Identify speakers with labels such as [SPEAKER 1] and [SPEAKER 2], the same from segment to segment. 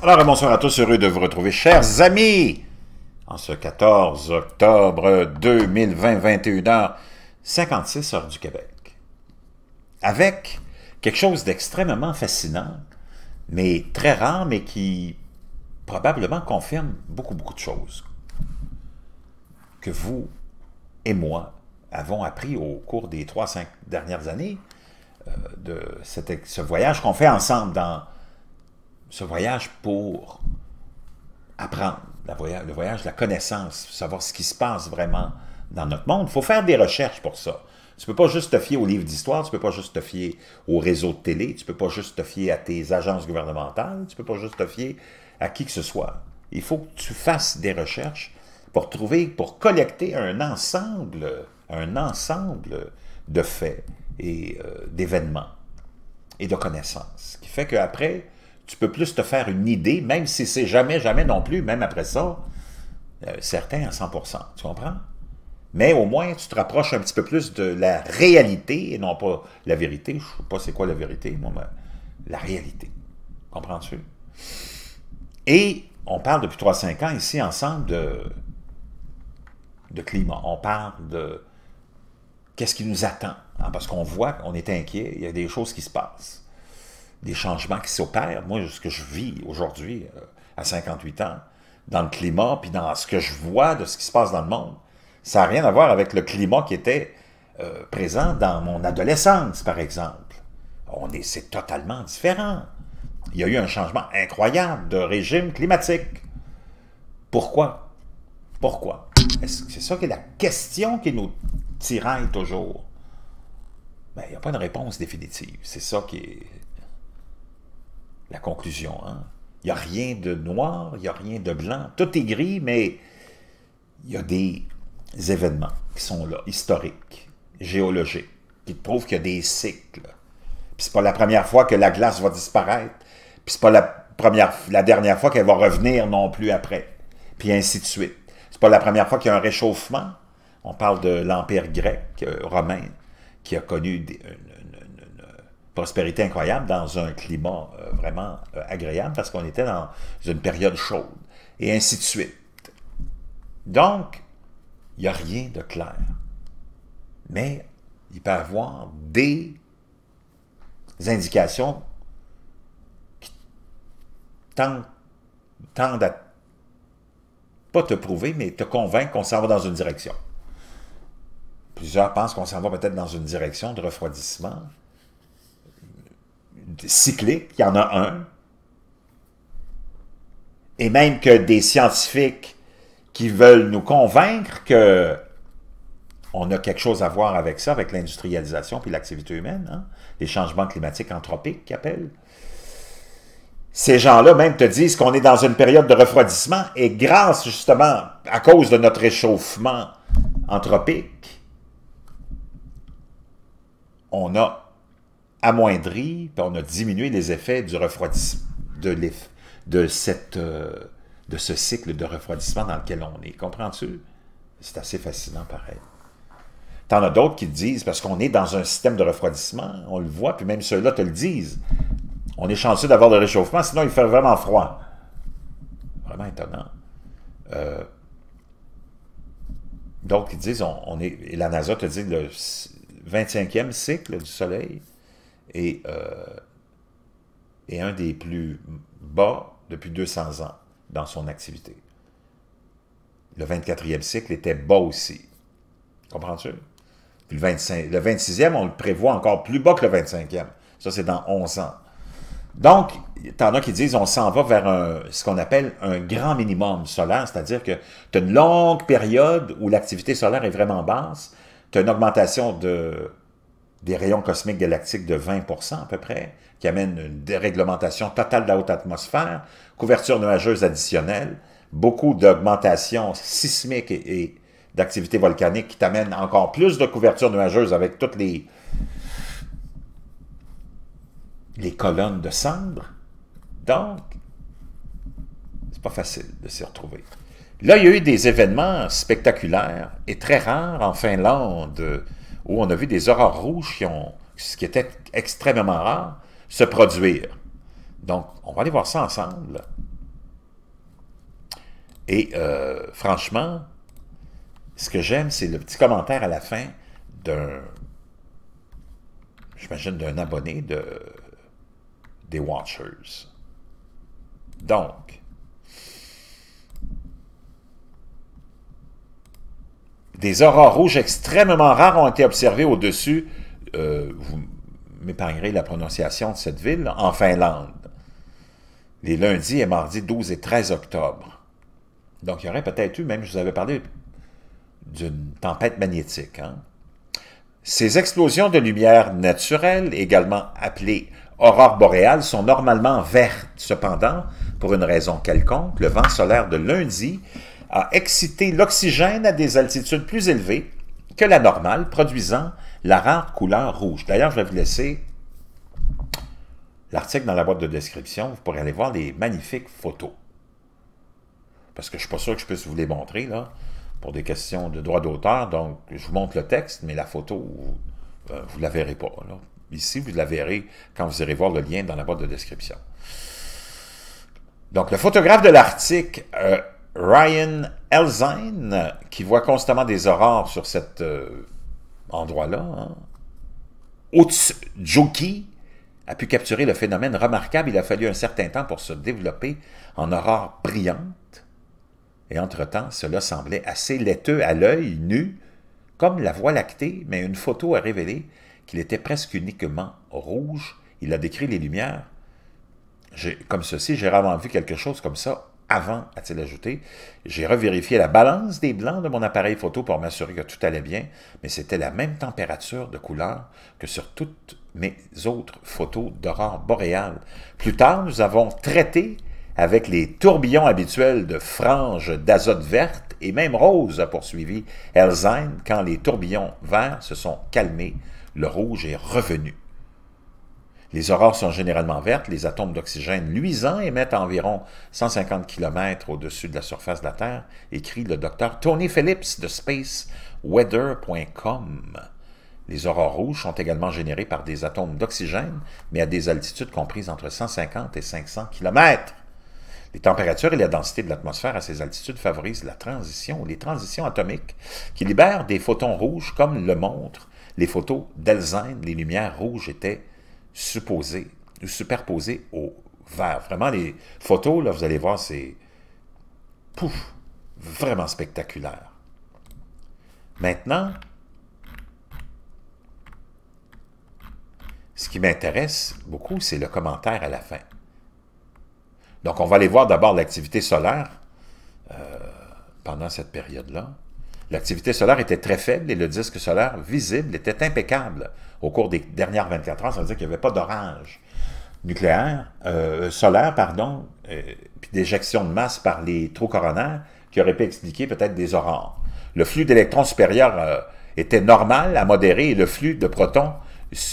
[SPEAKER 1] Alors, bonsoir à tous, heureux de vous retrouver, chers amis, en ce 14 octobre 2020, 21h56 heures du Québec. Avec quelque chose d'extrêmement fascinant, mais très rare, mais qui probablement confirme beaucoup, beaucoup de choses que vous et moi avons appris au cours des trois, 5 dernières années euh, de ce voyage qu'on fait ensemble dans ce voyage pour apprendre, le voyage de la connaissance, savoir ce qui se passe vraiment dans notre monde. Il faut faire des recherches pour ça. Tu peux pas juste te fier aux livres d'histoire, tu peux pas juste te fier aux réseaux de télé, tu ne peux pas juste te fier à tes agences gouvernementales, tu ne peux pas juste te fier à qui que ce soit. Il faut que tu fasses des recherches pour trouver, pour collecter un ensemble, un ensemble de faits et euh, d'événements et de connaissances. Ce qui fait qu'après, tu peux plus te faire une idée, même si c'est jamais, jamais non plus, même après ça, euh, certains à 100%, tu comprends? Mais au moins, tu te rapproches un petit peu plus de la réalité et non pas la vérité. Je ne sais pas c'est quoi la vérité, moi, mais la réalité. Comprends-tu? Et on parle depuis 3-5 ans ici ensemble de, de climat. On parle de qu'est-ce qui nous attend. Hein, parce qu'on voit qu'on est inquiet, il y a des choses qui se passent des changements qui s'opèrent. Moi, ce que je vis aujourd'hui, euh, à 58 ans, dans le climat, puis dans ce que je vois de ce qui se passe dans le monde, ça n'a rien à voir avec le climat qui était euh, présent dans mon adolescence, par exemple. On est, c'est totalement différent. Il y a eu un changement incroyable de régime climatique. Pourquoi? Pourquoi? c'est ça qui est la question qui nous tiraille toujours? Ben, il n'y a pas de réponse définitive. C'est ça qui est, la conclusion. Il hein. n'y a rien de noir, il n'y a rien de blanc. Tout est gris, mais il y a des événements qui sont là, historiques, géologiques, qui prouvent qu'il y a des cycles. Puis c'est pas la première fois que la glace va disparaître, puis c'est pas la, première, la dernière fois qu'elle va revenir non plus après, puis ainsi de suite. C'est pas la première fois qu'il y a un réchauffement. On parle de l'Empire grec, euh, romain, qui a connu des, prospérité incroyable dans un climat euh, vraiment euh, agréable parce qu'on était dans une période chaude, et ainsi de suite. Donc, il n'y a rien de clair. Mais il peut y avoir des indications qui tendent à pas te prouver, mais te convaincre qu'on s'en va dans une direction. Plusieurs pensent qu'on s'en va peut-être dans une direction de refroidissement cyclique, il y en a un. Et même que des scientifiques qui veulent nous convaincre que on a quelque chose à voir avec ça, avec l'industrialisation puis l'activité humaine, hein, les changements climatiques anthropiques qu'ils Ces gens-là même te disent qu'on est dans une période de refroidissement et grâce justement à cause de notre réchauffement anthropique, on a amoindri, puis on a diminué les effets du refroidissement, de, de, cette, euh, de ce cycle de refroidissement dans lequel on est. Comprends-tu? C'est assez fascinant pareil. T'en as d'autres qui disent, parce qu'on est dans un système de refroidissement, on le voit, puis même ceux-là te le disent. On est chanceux d'avoir le réchauffement, sinon il fait vraiment froid. Vraiment étonnant. Euh, d'autres donc, ils disent, est, la NASA te dit le 25e cycle du Soleil, euh, et un des plus bas depuis 200 ans dans son activité. Le 24e cycle était bas aussi. Comprends-tu? le, 26e, on le prévoit encore plus bas que le 25e. Ça, c'est dans 11 ans. Donc, en as qui disent on s'en va vers ce qu'on appelle un grand minimum solaire, c'est-à-dire que tu as une longue période où l'activité solaire est vraiment basse, tu as une augmentation de des rayons cosmiques galactiques de 20 à peu près, qui amènent une déréglementation totale de la haute atmosphère, couverture nuageuse additionnelle, beaucoup d'augmentation sismique et, d'activité volcanique qui t'amène encore plus de couverture nuageuse avec toutes les, les colonnes de cendres. Donc, c'est pas facile de s'y retrouver. Là, il y a eu des événements spectaculaires et très rares en Finlande, où on a vu des aurores rouges qui ont, ce qui était extrêmement rare, se produire. Donc, on va aller voir ça ensemble. Et euh, franchement, ce que j'aime, c'est le petit commentaire à la fin d'un, j'imagine, d'un abonné de, des Watchers. Donc, Des aurores rouges extrêmement rares ont été observées au-dessus, euh, vous m'épargnerez la prononciation de cette ville, en Finlande, les lundis et mardis 12 et 13 octobre. Donc, il y aurait peut-être eu, même je vous avais parlé d'une tempête magnétique. Hein. Ces explosions de lumière naturelle, également appelées aurores boréales, sont normalement vertes. Cependant, pour une raison quelconque, le vent solaire de lundi a excité l'oxygène à des altitudes plus élevées que la normale, produisant la rare couleur rouge. D'ailleurs, je vais vous laisser l'article dans la boîte de description. Vous pourrez aller voir les magnifiques photos. Parce que je ne suis pas sûr que je puisse vous les montrer, là, pour des questions de droit d'auteur. Donc, je vous montre le texte, mais la photo, euh, vous ne la verrez pas. Ici, vous la verrez quand vous irez voir le lien dans la boîte de description. Donc, le photographe de l'article... Euh, Ryan Elzine, qui voit constamment des aurores sur cet euh, endroit-là. Hein. Ots Joki a pu capturer le phénomène remarquable. Il a fallu un certain temps pour se développer en aurore brillante. Et entre-temps, cela semblait assez laiteux à l'œil nu, comme la Voie lactée, mais une photo a révélé qu'il était presque uniquement rouge. Il a décrit les lumières. Comme ceci, j'ai rarement vu quelque chose comme ça avant, a-t-il ajouté. J'ai revérifié la balance des blancs de mon appareil photo pour m'assurer que tout allait bien, mais c'était la même température de couleur que sur toutes mes autres photos d'aurore boréale. Plus tard, nous avons traité avec les tourbillons habituels de franges d'azote verte et même rose, a poursuivi Elzheim, quand les tourbillons verts se sont calmés, le rouge est revenu. Les aurores sont généralement vertes, les atomes d'oxygène luisants émettent environ 150 km au-dessus de la surface de la Terre, écrit le docteur Tony Phillips de spaceweather.com. Les aurores rouges sont également générées par des atomes d'oxygène, mais à des altitudes comprises entre 150 et 500 km. Les températures et la densité de l'atmosphère à ces altitudes favorisent la transition, les transitions atomiques, qui libèrent des photons rouges comme le montrent les photos d'Alzheimer, Les lumières rouges étaient supposé ou superposé au vert. Vraiment, les photos, là, vous allez voir, c'est pouf, vraiment spectaculaire. Maintenant, ce qui m'intéresse beaucoup, c'est le commentaire à la fin. Donc, on va aller voir d'abord l'activité solaire euh, pendant cette période-là. L'activité solaire était très faible et le disque solaire visible était impeccable. Au cours des dernières 24 heures, ça veut dire qu'il n'y avait pas d'orage nucléaire, euh, solaire, pardon, euh, puis d'éjection de masse par les trous coronaires qui auraient pu expliquer peut-être des aurores. Le flux d'électrons supérieur euh, était normal à modéré et le flux de protons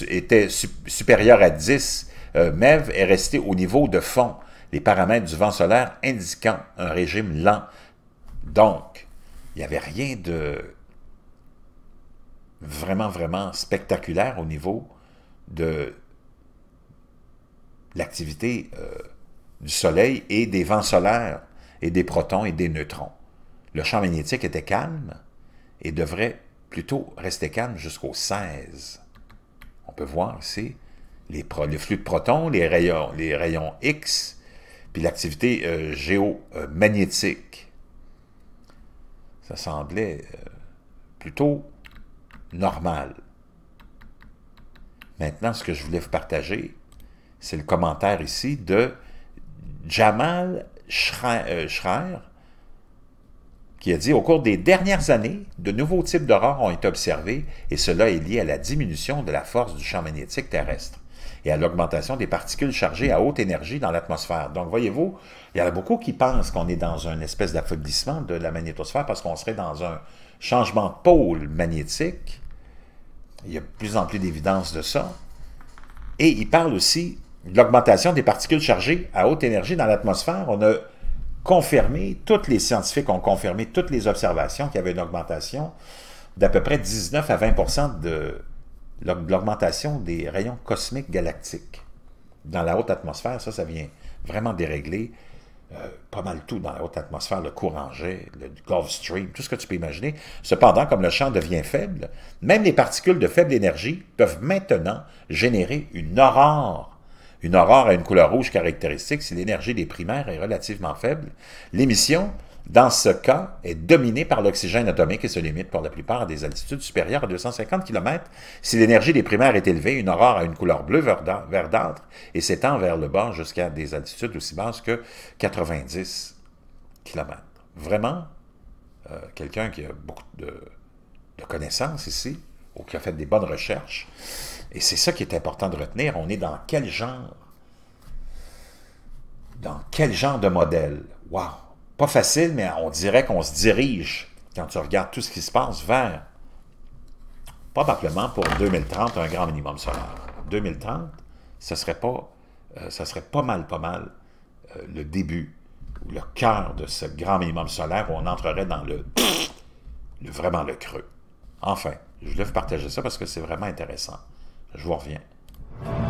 [SPEAKER 1] était supérieur à 10. MEV est resté au niveau de fond, les paramètres du vent solaire indiquant un régime lent. Donc, il n'y avait rien de vraiment, vraiment spectaculaire au niveau de l'activité euh, du Soleil et des vents solaires et des protons et des neutrons. Le champ magnétique était calme et devrait plutôt rester calme jusqu'au 16. On peut voir ici les le flux de protons, les rayons, les rayons X, puis l'activité euh, géomagnétique ça semblait euh, plutôt normal. Maintenant, ce que je voulais vous partager, c'est le commentaire ici de Jamal Schreier, euh, qui a dit « Au cours des dernières années, de nouveaux types d'aurores ont été observés et cela est lié à la diminution de la force du champ magnétique terrestre et à l'augmentation des particules chargées à haute énergie dans l'atmosphère. Donc, voyez-vous, il y en a beaucoup qui pensent qu'on est dans une espèce d'affaiblissement de la magnétosphère parce qu'on serait dans un changement de pôle magnétique. Il y a de plus en plus d'évidence de ça. Et il parle aussi de l'augmentation des particules chargées à haute énergie dans l'atmosphère. On a confirmé, tous les scientifiques ont confirmé toutes les observations qu'il y avait une augmentation d'à peu près 19 à 20 de l'augmentation des rayons cosmiques galactiques dans la haute atmosphère, ça, ça vient vraiment dérégler euh, pas mal tout dans la haute atmosphère, le courant jet, le Gulf Stream, tout ce que tu peux imaginer. Cependant, comme le champ devient faible, même les particules de faible énergie peuvent maintenant générer une aurore. Une aurore a une couleur rouge caractéristique si l'énergie des primaires est relativement faible. L'émission dans ce cas, est dominé par l'oxygène atomique et se limite pour la plupart à des altitudes supérieures à 250 km. Si l'énergie des primaires est élevée, une aurore a une couleur bleue verdâtre et s'étend vers le bas jusqu'à des altitudes aussi basses que 90 km. Vraiment, euh, quelqu'un qui a beaucoup de, de connaissances ici, ou qui a fait des bonnes recherches. Et c'est ça qui est important de retenir. On est dans quel genre? Dans quel genre de modèle? Wow! pas facile, mais on dirait qu'on se dirige, quand tu regardes tout ce qui se passe, vers probablement pour 2030 un grand minimum solaire. 2030, ce serait pas, euh, serait pas mal, pas mal euh, le début ou le cœur de ce grand minimum solaire où on entrerait dans le, le vraiment le creux. Enfin, je voulais vous partager ça parce que c'est vraiment intéressant. Je vous reviens.